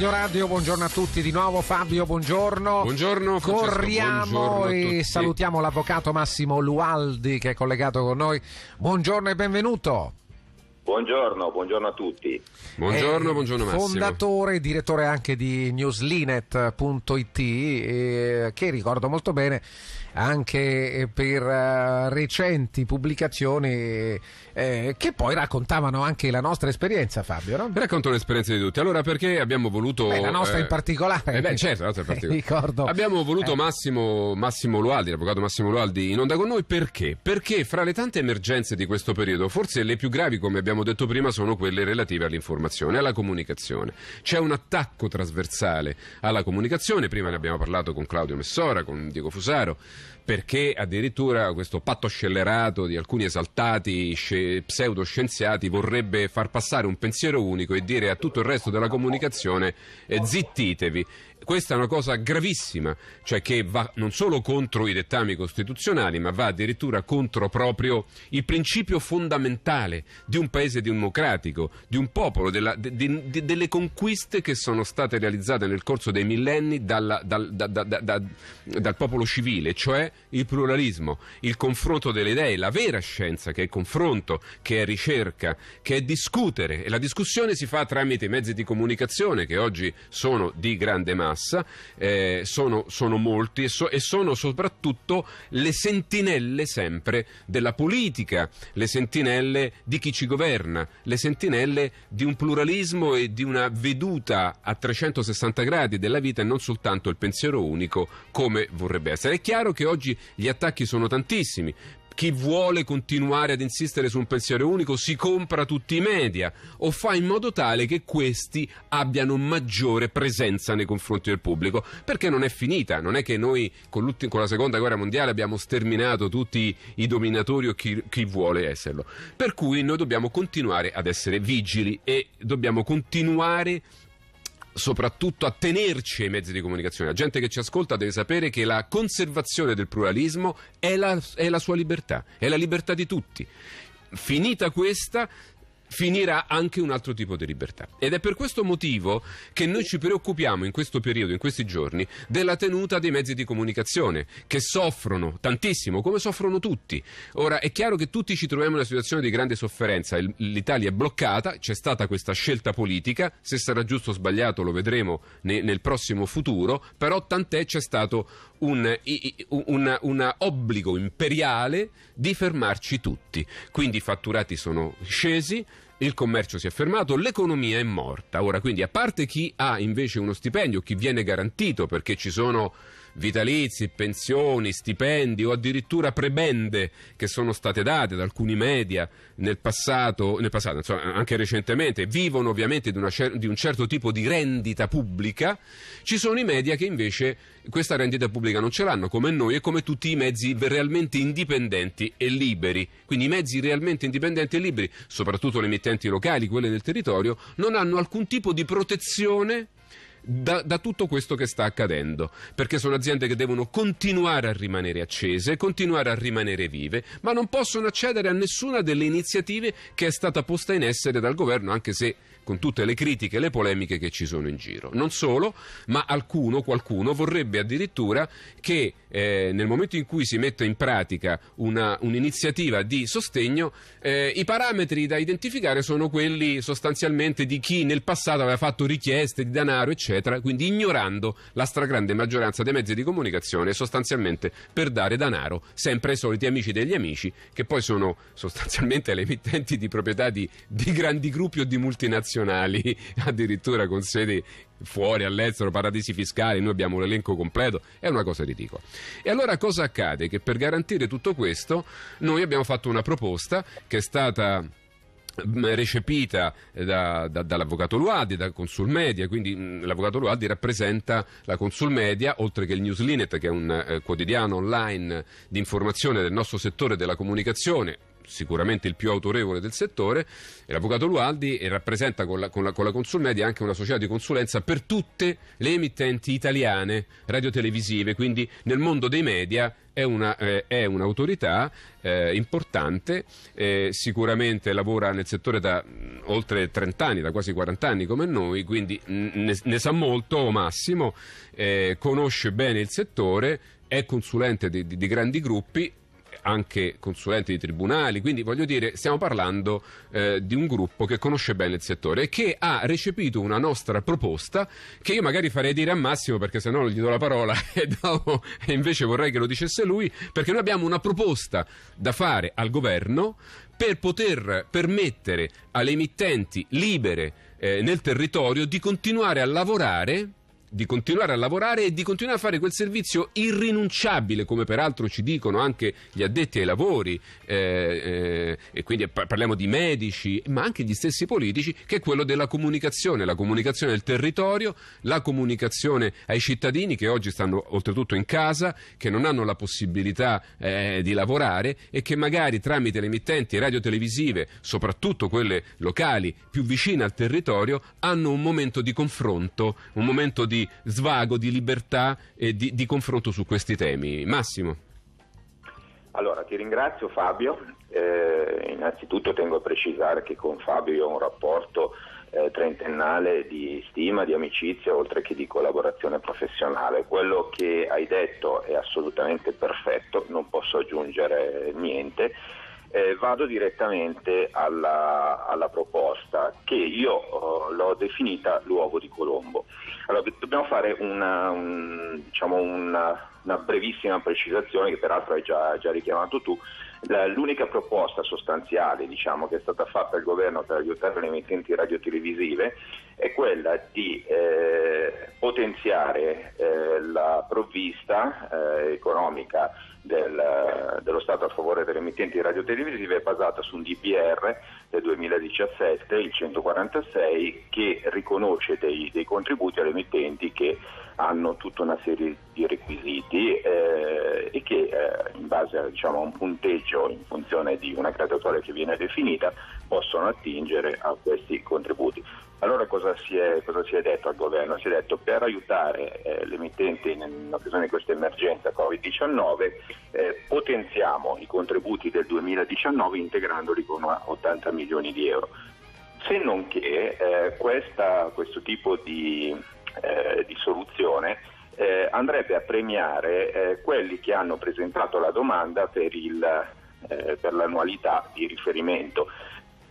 Radio Radio, buongiorno a tutti di nuovo Fabio, buongiorno. Buongiorno. Francesco, Corriamo buongiorno e salutiamo l'avvocato Massimo Lualdi che è collegato con noi. Buongiorno e benvenuto. Buongiorno, buongiorno a tutti. Buongiorno, è buongiorno Massimo. Fondatore e direttore anche di newslinet.it eh, che ricordo molto bene anche eh, per eh, recenti pubblicazioni eh, che poi raccontavano anche la nostra esperienza, Fabio. No? Racconto l'esperienza di tutti. Allora, perché abbiamo voluto. Beh, la nostra eh, in particolare. Eh beh, certo, la nostra in particolare. Ricordo. Abbiamo voluto eh. Massimo, Massimo Lualdi, l'avvocato Massimo Lualdi, in onda con noi perché? Perché fra le tante emergenze di questo periodo, forse le più gravi, come abbiamo detto prima, sono quelle relative all'informazione, alla comunicazione. C'è un attacco trasversale alla comunicazione, prima ne abbiamo parlato con Claudio Messora, con Diego Fusaro perché addirittura questo patto scellerato di alcuni esaltati pseudoscienziati vorrebbe far passare un pensiero unico e dire a tutto il resto della comunicazione eh, zittitevi. Questa è una cosa gravissima, cioè che va non solo contro i dettami costituzionali, ma va addirittura contro proprio il principio fondamentale di un paese democratico, di un popolo, della, de, de, de, delle conquiste che sono state realizzate nel corso dei millenni dalla, dal, da, da, da, dal popolo civile, cioè il pluralismo, il confronto delle idee, la vera scienza che è confronto, che è ricerca, che è discutere e la discussione si fa tramite i mezzi di comunicazione che oggi sono di grande mano massa, eh, sono, sono, molti e, so, e, sono soprattutto le sentinelle sempre della politica, le sentinelle di chi ci governa, le sentinelle di un pluralismo e di una veduta a 360 gradi della vita e non soltanto il pensiero unico come vorrebbe essere. È chiaro che oggi gli attacchi sono tantissimi, chi vuole continuare ad insistere su un pensiero unico si compra tutti i media o fa in modo tale che questi abbiano maggiore presenza nei confronti del pubblico, perché non è finita, non è che noi con, con la seconda guerra mondiale abbiamo sterminato tutti i dominatori o chi, chi vuole esserlo, per cui noi dobbiamo continuare ad essere vigili e dobbiamo continuare soprattutto a tenerci ai mezzi di comunicazione. La gente che ci ascolta deve sapere che la conservazione del pluralismo è la, è la sua libertà, è la libertà di tutti finita questa finirà anche un altro tipo di libertà. Ed è per questo motivo che noi ci preoccupiamo in questo periodo, in questi giorni, della tenuta dei mezzi di comunicazione, che soffrono tantissimo, come soffrono tutti. Ora, è chiaro che tutti ci troviamo in una situazione di grande sofferenza, l'Italia è bloccata, c'è stata questa scelta politica, se sarà giusto o sbagliato lo vedremo nel prossimo futuro, però tant'è c'è stato un, un, un, obbligo imperiale di fermarci tutti. Quindi i fatturati sono scesi, il commercio si è fermato, l'economia è morta. Ora, quindi, a parte chi ha invece uno stipendio, chi viene garantito perché ci sono vitalizi, pensioni, stipendi o addirittura prebende che sono state date da alcuni media nel passato, nel passato insomma, anche recentemente, vivono ovviamente di, una, di un certo tipo di rendita pubblica, ci sono i media che invece questa rendita pubblica non ce l'hanno, come noi e come tutti i mezzi realmente indipendenti e liberi. Quindi i mezzi realmente indipendenti e liberi, soprattutto le emittenti locali, quelle del territorio, non hanno alcun tipo di protezione da, da, tutto questo che sta accadendo, perché sono aziende che devono continuare a rimanere accese, continuare a rimanere vive, ma non possono accedere a nessuna delle iniziative che è stata posta in essere dal governo, anche se con tutte le critiche e le polemiche che ci sono in giro. Non solo, ma alcuno, qualcuno vorrebbe addirittura che eh, nel momento in cui si metta in pratica una, un'iniziativa di sostegno, eh, i parametri da identificare sono quelli sostanzialmente di chi nel passato aveva fatto richieste di denaro, eccetera, quindi ignorando la stragrande maggioranza dei mezzi di comunicazione sostanzialmente per dare denaro sempre ai soliti amici degli amici, che poi sono sostanzialmente le emittenti di proprietà di, di grandi gruppi o di multinazionali multinazionali, addirittura con sedi fuori all'estero, paradisi fiscali, noi abbiamo l'elenco completo, è una cosa ridicola. E allora cosa accade? Che per garantire tutto questo noi abbiamo fatto una proposta che è stata mm, recepita eh, da, da, dall'avvocato Luadi, da Consulmedia, quindi mm, l'avvocato Luadi rappresenta la Consulmedia, oltre che il Newslinet che è un eh, quotidiano online di informazione del nostro settore della comunicazione, sicuramente il più autorevole del settore, l'avvocato Lualdi rappresenta con la, con, la, con la Consulmedia anche una società di consulenza per tutte le emittenti italiane radiotelevisive, quindi nel mondo dei media è, una, eh, è un'autorità eh, importante, eh, sicuramente lavora nel settore da mm, oltre 30 anni, da quasi 40 anni come noi, quindi ne, ne, sa molto Massimo, eh, conosce bene il settore, è consulente di, di, di grandi gruppi anche consulenti di tribunali, quindi voglio dire stiamo parlando eh, di un gruppo che conosce bene il settore e che ha recepito una nostra proposta che io magari farei dire a Massimo perché se no gli do la parola e, do, e invece vorrei che lo dicesse lui perché noi abbiamo una proposta da fare al governo per poter permettere alle emittenti libere eh, nel territorio di continuare a lavorare di continuare a lavorare e di continuare a fare quel servizio irrinunciabile, come peraltro ci dicono anche gli addetti ai lavori, eh, eh, e quindi parliamo di medici, ma anche gli stessi politici, che è quello della comunicazione, la comunicazione del territorio, la comunicazione ai cittadini che oggi stanno oltretutto in casa, che non hanno la possibilità eh, di lavorare e che magari tramite le emittenti radio-televisive, soprattutto quelle locali più vicine al territorio, hanno un momento di confronto, un momento di di svago, di libertà e di, di confronto su questi temi. Massimo. Allora, ti ringrazio Fabio. Eh, innanzitutto tengo a precisare che con Fabio ho un rapporto eh, trentennale di stima, di amicizia, oltre che di collaborazione professionale. Quello che hai detto è assolutamente perfetto, non posso aggiungere niente eh, vado direttamente alla, alla, proposta che io eh, l'ho definita luogo di Colombo. Allora, dobbiamo fare una, un, diciamo una, una, brevissima precisazione che peraltro hai già, già richiamato tu. l'unica proposta sostanziale diciamo, che è stata fatta al governo per aiutare le emittenti radiotelevisive è quella di eh, potenziare eh, la provvista eh, economica del, eh, dello Stato a favore delle emittenti radiotelevisive è basata su un DPR del 2017, il 146, che riconosce dei, dei contributi alle emittenti che hanno tutta una serie di requisiti eh, e che eh, in base diciamo, a un punteggio in funzione di una graduatoria che viene definita possono attingere a questi contributi. Allora cosa si, è, cosa si, è, detto al governo? Si è detto per aiutare eh, l'emittente in, in occasione di questa emergenza Covid-19 eh, potenziamo i contributi del 2019 integrandoli con 80 milioni di euro. Se non che eh, questa, questo tipo di, eh, di soluzione eh, andrebbe a premiare eh, quelli che hanno presentato la domanda per, il, per l'annualità di riferimento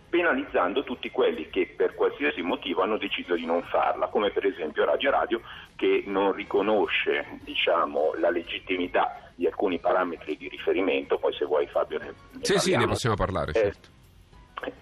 penalizzando tutti quelli che per qualsiasi motivo hanno deciso di non farla, come per esempio Radio Radio che non riconosce diciamo, la legittimità di alcuni parametri di riferimento, poi se vuoi Fabio ne, ne Sì, sì, ne possiamo parlare, eh, certo.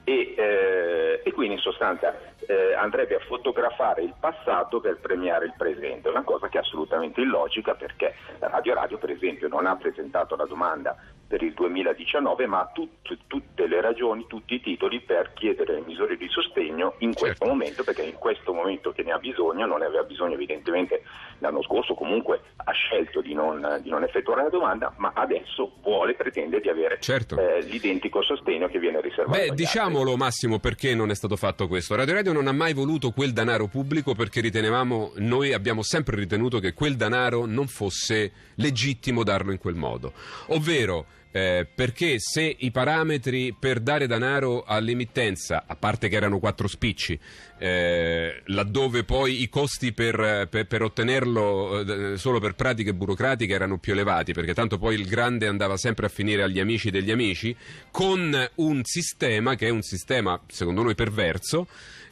E, eh, e, quindi in sostanza eh, andrebbe a fotografare il passato per premiare il presente, una cosa che è assolutamente illogica perché Radio Radio per esempio non ha presentato la domanda per il 2019, ma ha tut, tutte le ragioni, tutti i titoli per chiedere misure di sostegno in questo certo. momento, perché in questo momento che ne ha bisogno, non ne aveva bisogno evidentemente l'anno scorso, comunque ha scelto di non, di non effettuare la domanda, ma adesso vuole, pretende di avere certo. eh, l'identico sostegno che viene riservato. Beh, diciamolo altri. Massimo perché non è stato fatto questo. Radio Radio non ha mai voluto quel denaro pubblico perché ritenevamo, noi abbiamo sempre ritenuto che quel denaro non fosse legittimo darlo in quel modo. Ovvero eh, perché se i parametri per dare denaro all'emittenza, a parte che erano quattro spicci, eh, laddove poi i costi per, per, per ottenerlo eh, solo per pratiche burocratiche erano più elevati, perché tanto poi il grande andava sempre a finire agli amici degli amici, con un sistema che è un sistema secondo noi perverso.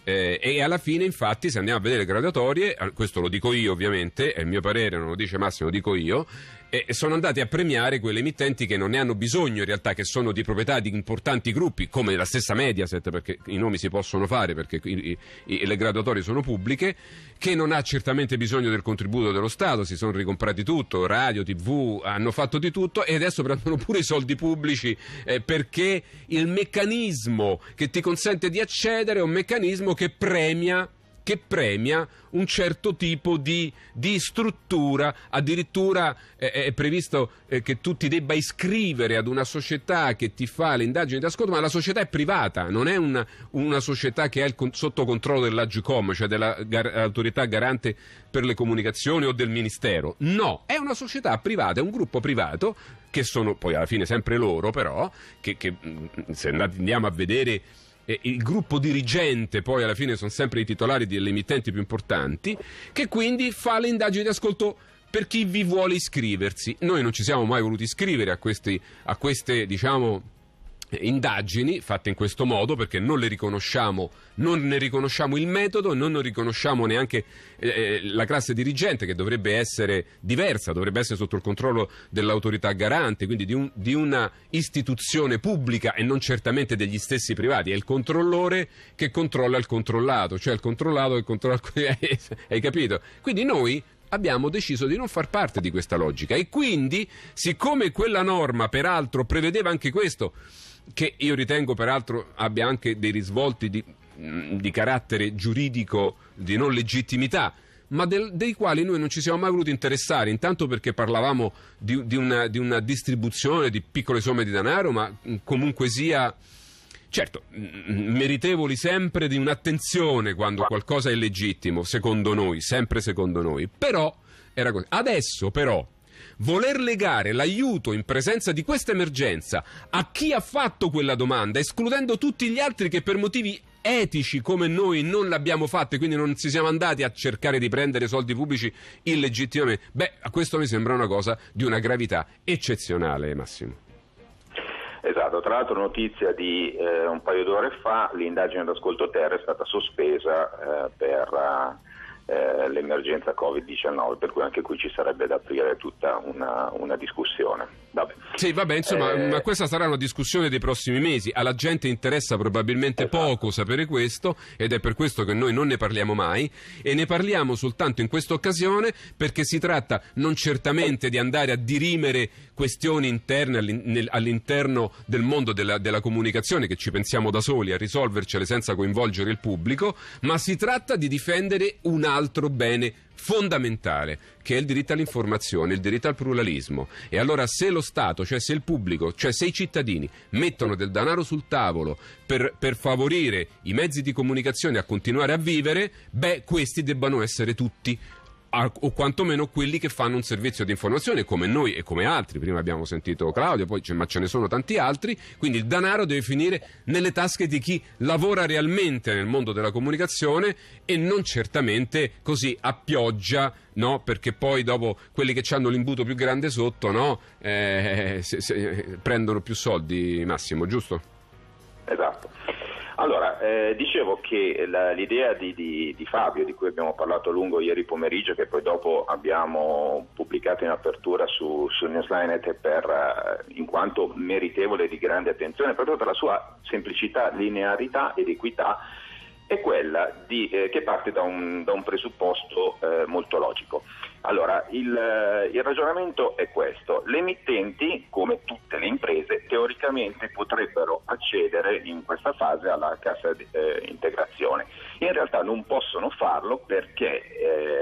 Eh, e alla fine, infatti, se andiamo a vedere le graduatorie, questo lo dico io ovviamente, è il mio parere, non lo dice Massimo, lo dico io e sono andati a premiare quelle emittenti che non ne hanno bisogno in realtà, che sono di proprietà di importanti gruppi, come la stessa Mediaset, perché i nomi si possono fare, perché i, i, le graduatorie sono pubbliche, che non ha certamente bisogno del contributo dello Stato, si sono ricomprati tutto, radio, tv, hanno fatto di tutto e adesso prendono pure i soldi pubblici eh, perché il meccanismo che ti consente di accedere è un meccanismo che premia che premia un certo tipo di, di struttura, addirittura eh, è previsto eh, che tu ti debba iscrivere ad una società che ti fa le indagini ascolto, ma la società è privata, non è una, una società che è il, sotto controllo dell'Agicom, cioè dell'autorità garante per le comunicazioni o del Ministero. No, è una società privata, è un gruppo privato, che sono poi alla fine sempre loro però, che, che mm, se andiamo a vedere eh, il gruppo dirigente, poi alla fine sono sempre i titolari delle emittenti più importanti, che quindi fa le indagini di ascolto per chi vi vuole iscriversi. Noi non ci siamo mai voluti iscrivere a, questi, a queste, diciamo, indagini fatte in questo modo perché non le riconosciamo, non ne riconosciamo il metodo, non ne riconosciamo neanche eh, eh, la classe dirigente che dovrebbe essere diversa, dovrebbe essere sotto il controllo dell'autorità garante, quindi di, un, di una istituzione pubblica e non certamente degli stessi privati, è il controllore che controlla il controllato, cioè il controllato che controlla il hai capito? Quindi noi abbiamo deciso di non far parte di questa logica e quindi siccome quella norma peraltro prevedeva anche questo che io ritengo peraltro abbia anche dei risvolti di, mm, di carattere giuridico di non legittimità, ma del, dei quali noi non ci siamo mai voluti interessare, intanto perché parlavamo di, di, una, di una distribuzione di piccole somme di denaro, ma mm, comunque sia certo, mm, meritevoli sempre di un'attenzione quando qualcosa è legittimo, secondo noi, sempre secondo noi. Però, era così. Adesso però, voler legare l'aiuto in presenza di questa emergenza a chi ha fatto quella domanda, escludendo tutti gli altri che per motivi etici come noi non l'abbiamo fatta e quindi non si siamo andati a cercare di prendere soldi pubblici illegittimamente, beh, a questo mi sembra una cosa di una gravità eccezionale, Massimo. Esatto, tra l'altro notizia di eh, un paio d'ore fa, l'indagine d'ascolto terra è stata sospesa eh, per... Eh eh, l'emergenza Covid-19, per cui anche qui ci sarebbe da aprire tutta una, una discussione. Vabbè. Sì, vabbè, insomma, eh... ma questa sarà una discussione dei prossimi mesi. Alla gente interessa probabilmente esatto. poco sapere questo ed è per questo che noi non ne parliamo mai e ne parliamo soltanto in questa occasione perché si tratta non certamente di andare a dirimere questioni interne all'interno del mondo della, della comunicazione che ci pensiamo da soli a risolvercele senza coinvolgere il pubblico, ma si tratta di difendere un altro bene fondamentale che è il diritto all'informazione, il diritto al pluralismo. E allora se lo Stato, cioè se il pubblico, cioè se i cittadini mettono del denaro sul tavolo per, per, favorire i mezzi di comunicazione a continuare a vivere, beh, questi debbano essere tutti o quantomeno quelli che fanno un servizio di informazione come noi e come altri. Prima abbiamo sentito Claudio, poi ma ce ne sono tanti altri. Quindi il denaro deve finire nelle tasche di chi lavora realmente nel mondo della comunicazione e non certamente così a pioggia. No? Perché poi dopo quelli che hanno l'imbuto più grande sotto no? eh, se, se, eh, prendono più soldi, Massimo, giusto? Esatto. Allora, eh, dicevo che la, l'idea di, di, di, Fabio, di cui abbiamo parlato a lungo ieri pomeriggio, che poi dopo abbiamo pubblicato in apertura su, su Newslinet per, eh, in quanto meritevole di grande attenzione, proprio per la sua semplicità, linearità ed equità, è quella di, eh, che parte da un, da un presupposto eh, molto logico. Allora, il, eh, il, ragionamento è questo. Le emittenti, come tutte le imprese, teoricamente potrebbero accedere in questa fase alla cassa di eh, integrazione. In realtà non possono farlo perché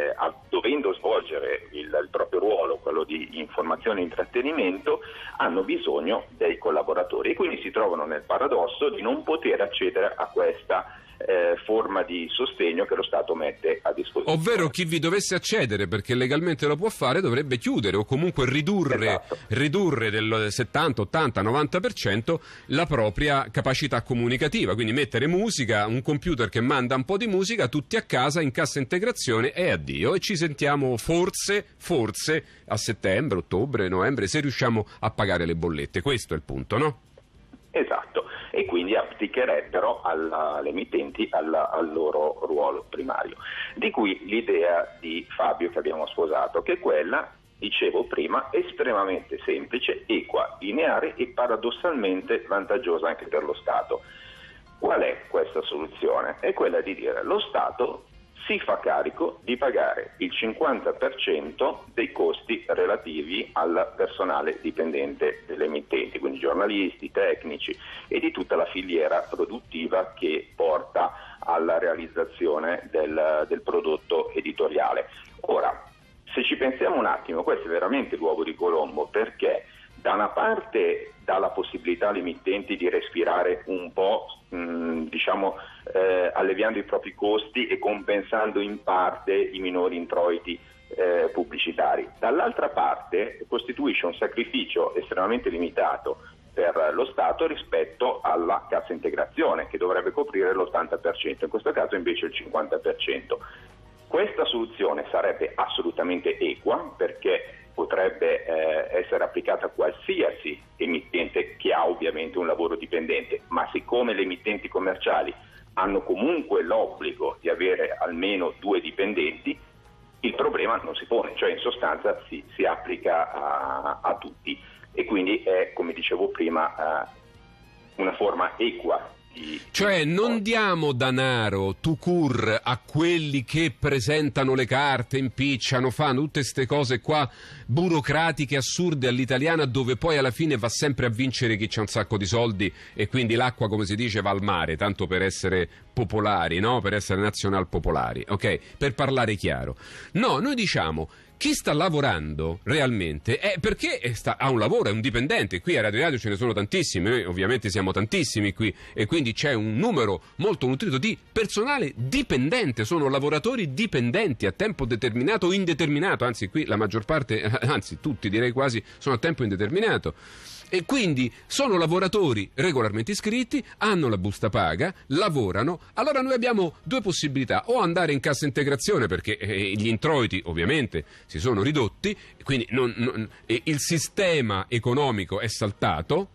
eh, a, dovendo svolgere il, il, proprio ruolo, quello di informazione e intrattenimento, hanno bisogno dei collaboratori e quindi si trovano nel paradosso di non poter accedere a questa eh, forma di sostegno che lo Stato mette a disposizione. Ovvero chi vi dovesse accedere perché legalmente lo può fare dovrebbe chiudere o comunque ridurre, esatto. ridurre del 70, 80, 90% la propria capacità comunicativa, quindi mettere musica, un computer che manda un po' di musica, tutti a casa in cassa integrazione e addio e ci sentiamo forse, forse a settembre, ottobre, novembre se riusciamo a pagare le bollette. Questo è il punto, no? Esatto, e quindi applicherebbero alla, alle emittenti alla, al loro ruolo primario. Di qui l'idea di Fabio che abbiamo sposato, che è quella, dicevo prima, estremamente semplice, equa, lineare e paradossalmente vantaggiosa anche per lo Stato. Qual è questa soluzione? È quella di dire lo Stato si fa carico di pagare il 50% dei costi relativi al personale dipendente delle emittenti, quindi giornalisti, tecnici e di tutta la filiera produttiva che porta alla realizzazione del, del prodotto editoriale. Ora, se ci pensiamo un attimo, questo è veramente l'uovo di Colombo perché da una parte dà la possibilità alle emittenti di respirare un po' mh, diciamo, eh, alleviando i propri costi e compensando in parte i minori introiti eh, pubblicitari. Dall'altra parte costituisce un sacrificio estremamente limitato per lo Stato rispetto alla cassa integrazione che dovrebbe coprire l'80%, in questo caso invece il 50%. Questa soluzione sarebbe assolutamente equa perché potrebbe eh, essere applicata a qualsiasi emittente che ha ovviamente un lavoro dipendente, ma siccome le emittenti commerciali hanno comunque l'obbligo di avere almeno due dipendenti, il problema non si pone, cioè in sostanza si, si applica a, a, tutti e quindi è, come dicevo prima, eh, una forma equa cioè non diamo danaro to cure a quelli che presentano le carte, impicciano, fanno tutte queste cose qua burocratiche assurde all'italiana dove poi alla fine va sempre a vincere chi ha un sacco di soldi e quindi l'acqua come si dice va al mare, tanto per essere popolari, no? per essere nazional popolari, ok? per parlare chiaro. No, noi diciamo chi sta lavorando realmente è perché sta, ha un lavoro, è un dipendente. Qui a Radio Radio ce ne sono tantissimi, noi ovviamente siamo tantissimi qui e quindi c'è un numero molto nutrito di personale dipendente, sono lavoratori dipendenti a tempo determinato o indeterminato, anzi qui la maggior parte, anzi tutti direi quasi, sono a tempo indeterminato. E quindi sono lavoratori regolarmente iscritti, hanno la busta paga, lavorano. Allora noi abbiamo due possibilità, o andare in cassa integrazione perché eh, eh, gli introiti ovviamente si sono ridotti, quindi non, non, il sistema economico è saltato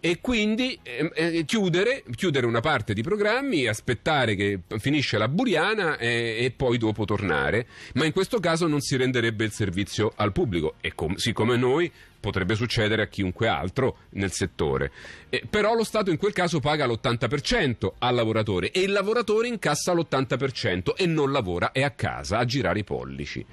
e quindi ehm, eh, chiudere, chiudere, una parte di programmi, aspettare che finisce la buriana e, eh, e, poi dopo tornare, ma in questo caso non si renderebbe il servizio al pubblico e com- siccome noi potrebbe succedere a chiunque altro nel settore. Eh, però lo Stato in quel caso paga l'80% al lavoratore e il lavoratore incassa l'80% e non lavora, è a casa a girare i pollici.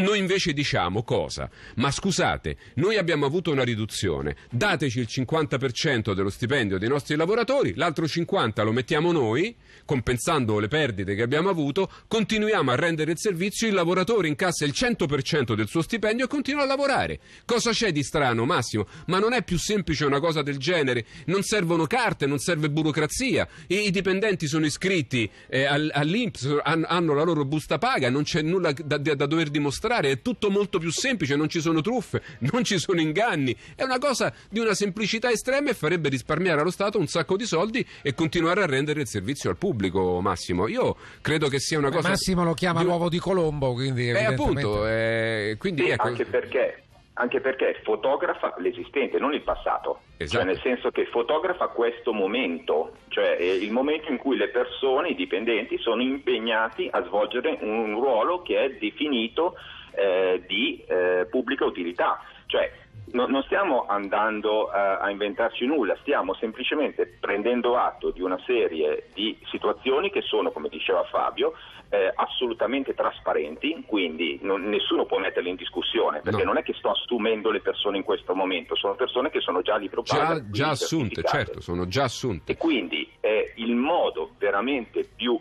Noi invece diciamo cosa? Ma scusate, noi abbiamo avuto una riduzione, dateci il 50% dello stipendio dei nostri lavoratori, l'altro 50% lo mettiamo noi, compensando le perdite che abbiamo avuto, continuiamo a rendere il servizio, il lavoratore incassa il 100% del suo stipendio e continua a lavorare. Cosa c'è di strano, Massimo? Ma non è più semplice una cosa del genere? Non servono carte, non serve burocrazia, i, i dipendenti sono iscritti eh, all'INPS, hanno la loro busta paga, non c'è nulla da, da dover dimostrare incontrare, è tutto molto più semplice, non ci sono truffe, non ci sono inganni, è una cosa di una semplicità estrema e farebbe risparmiare allo Stato un sacco di soldi e continuare a rendere il servizio al pubblico, Massimo. Io credo che sia una cosa... Massimo lo chiama di... l'uovo di Colombo, quindi... Eh, appunto, eh, quindi sì, ecco... anche perché anche perché fotografa l'esistente, non il passato. Cioè, esatto. Cioè, nel senso che fotografa questo momento, cioè il momento in cui le persone, i dipendenti, sono impegnati a svolgere un ruolo che è definito eh, di eh, pubblica utilità. Cioè, no, non stiamo andando eh, a inventarci nulla, stiamo semplicemente prendendo atto di una serie di situazioni che sono, come diceva Fabio, eh, assolutamente trasparenti, quindi non, nessuno può metterle in discussione, perché no. non è che sto assumendo le persone in questo momento, sono persone che sono già libro Già, già assunte, certo, sono già assunte. E quindi è il modo veramente più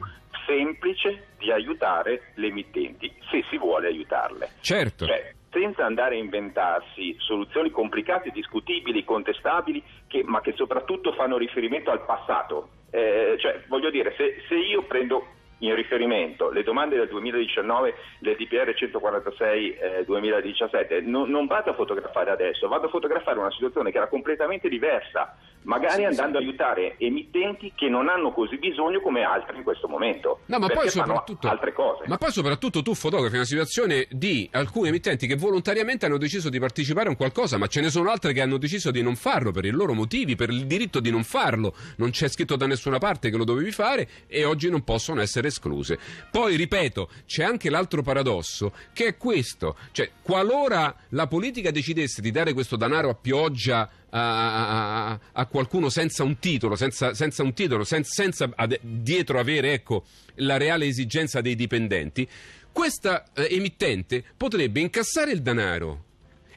semplice di aiutare le emittenti, se si vuole aiutarle. Certo. Cioè, senza andare a inventarsi soluzioni complicate, discutibili, contestabili, che, ma che soprattutto fanno riferimento al passato. Eh, cioè, voglio dire, se, se io prendo in riferimento le domande del 2019 del DPR 146-2017 eh, non, non, vado a fotografare adesso, vado a fotografare una situazione che era completamente diversa, magari sì, andando sì. ad aiutare emittenti che non hanno così bisogno come altri in questo momento. No, ma, poi soprattutto, ma poi soprattutto tu fotografi una situazione di alcuni emittenti che volontariamente hanno deciso di partecipare a un qualcosa, ma ce ne sono altre che hanno deciso di non farlo per i loro motivi, per il diritto di non farlo. Non c'è scritto da nessuna parte che lo dovevi fare e oggi non possono essere escluse. Poi, ripeto, c'è anche l'altro paradosso, che è questo, cioè qualora la politica decidesse di dare questo denaro a pioggia a, a, a, qualcuno senza un titolo, senza, senza un titolo, sen, senza ad, dietro avere ecco, la reale esigenza dei dipendenti, questa eh, emittente potrebbe incassare il denaro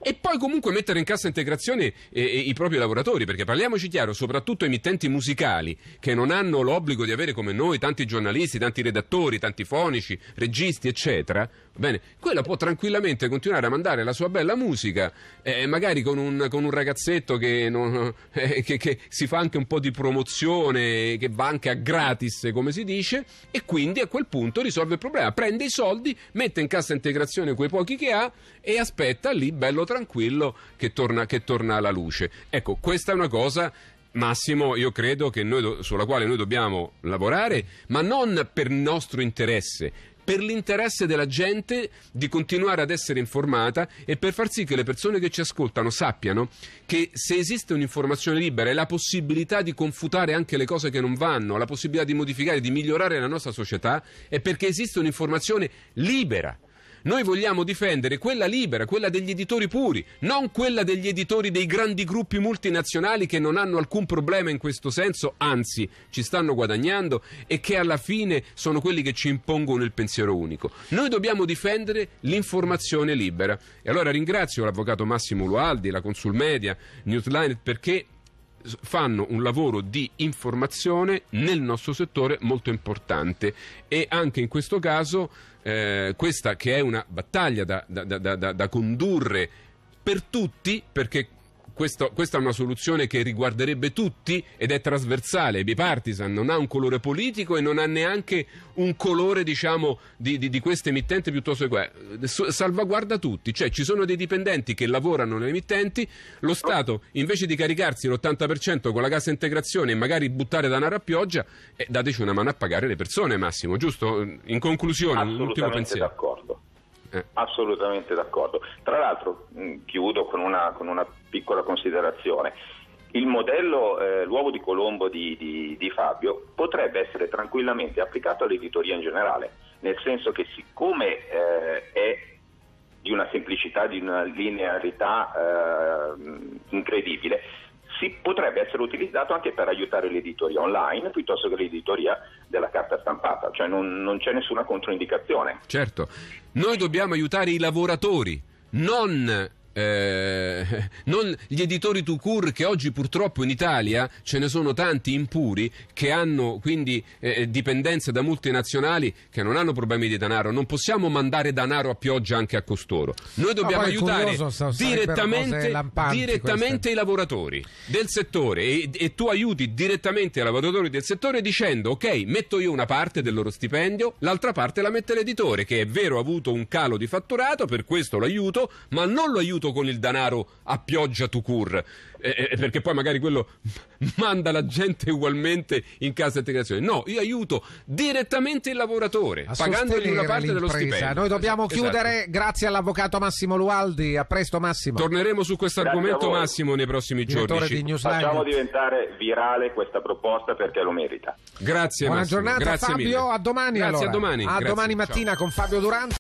e poi comunque mettere in cassa integrazione eh, eh, i propri lavoratori, perché parliamoci chiaro, soprattutto emittenti musicali che non hanno l'obbligo di avere come noi tanti giornalisti, tanti redattori, tanti fonici, registi, eccetera, Bene, quella può tranquillamente continuare a mandare la sua bella musica, eh, magari con un, con un ragazzetto che, non, eh, che, che, si fa anche un po' di promozione, che va anche a gratis, come si dice, e quindi a quel punto risolve il problema. Prende i soldi, mette in cassa integrazione quei pochi che ha e aspetta lì, bello tranquillo, che torna, che torna alla luce. Ecco, questa è una cosa Massimo, io credo che noi, sulla quale noi dobbiamo lavorare, ma non per nostro interesse, per l'interesse della gente di continuare ad essere informata e per far sì che le persone che ci ascoltano sappiano che se esiste un'informazione libera e la possibilità di confutare anche le cose che non vanno, la possibilità di modificare, di migliorare la nostra società, è perché esiste un'informazione libera. Noi vogliamo difendere quella libera, quella degli editori puri, non quella degli editori dei grandi gruppi multinazionali che non hanno alcun problema in questo senso, anzi ci stanno guadagnando e che alla fine sono quelli che ci impongono il pensiero unico. Noi dobbiamo difendere l'informazione libera. E allora ringrazio l'avvocato Massimo Lualdi, la Consulmedia, Newsline perché fanno un lavoro di informazione nel nostro settore molto importante e anche in questo caso eh, questa che è una battaglia da, da, da, da condurre per tutti perché questo, questa è una soluzione che riguarderebbe tutti ed è trasversale, è bipartisan, non ha un colore politico e non ha neanche un colore diciamo, di, di, di questo emittente piuttosto che salvaguarda tutti, cioè ci sono dei dipendenti che lavorano nelle emittenti, lo Stato invece di caricarsi l'80% con la cassa integrazione e magari buttare danaro a pioggia, eh, dateci una mano a pagare le persone Massimo, giusto? In conclusione, l'ultimo pensiero. D'accordo. Eh. Assolutamente d'accordo. Tra l'altro chiudo con una, con una, piccola considerazione. Il modello eh, L'uovo di Colombo di, di, di Fabio potrebbe essere tranquillamente applicato all'editoria in generale, nel senso che siccome eh, è di una semplicità, di una linearità eh, incredibile, si potrebbe essere utilizzato anche per aiutare l'editoria online piuttosto che l'editoria della carta stampata, cioè non, non c'è nessuna controindicazione. Certo, noi dobbiamo aiutare i lavoratori, non eh, non gli editori to cure che oggi purtroppo in Italia ce ne sono tanti impuri che hanno quindi eh, eh, dipendenze da multinazionali che non hanno problemi di denaro non possiamo mandare denaro a pioggia anche a costoro noi dobbiamo aiutare curioso, direttamente, direttamente i lavoratori del settore e, e tu aiuti direttamente i lavoratori del settore dicendo ok metto io una parte del loro stipendio l'altra parte la mette l'editore che è vero ha avuto un calo di fatturato per questo lo aiuto ma non lo aiuto aiuto con il denaro a pioggia to cure, eh, perché poi magari quello manda la gente ugualmente in casa integrazione. No, io aiuto direttamente il lavoratore, pagandogli una parte dello stipendio. Noi dobbiamo esatto, esatto. chiudere, grazie all'avvocato Massimo Lualdi. A presto, Massimo. Torneremo su questo argomento, Massimo, nei prossimi Direttore giorni. Di Facciamo diventare virale questa proposta perché lo merita. Grazie, Buona Massimo. giornata, grazie Fabio. Mille. A domani. Grazie, allora. a domani. A grazie. domani mattina ciao. con Fabio Durante.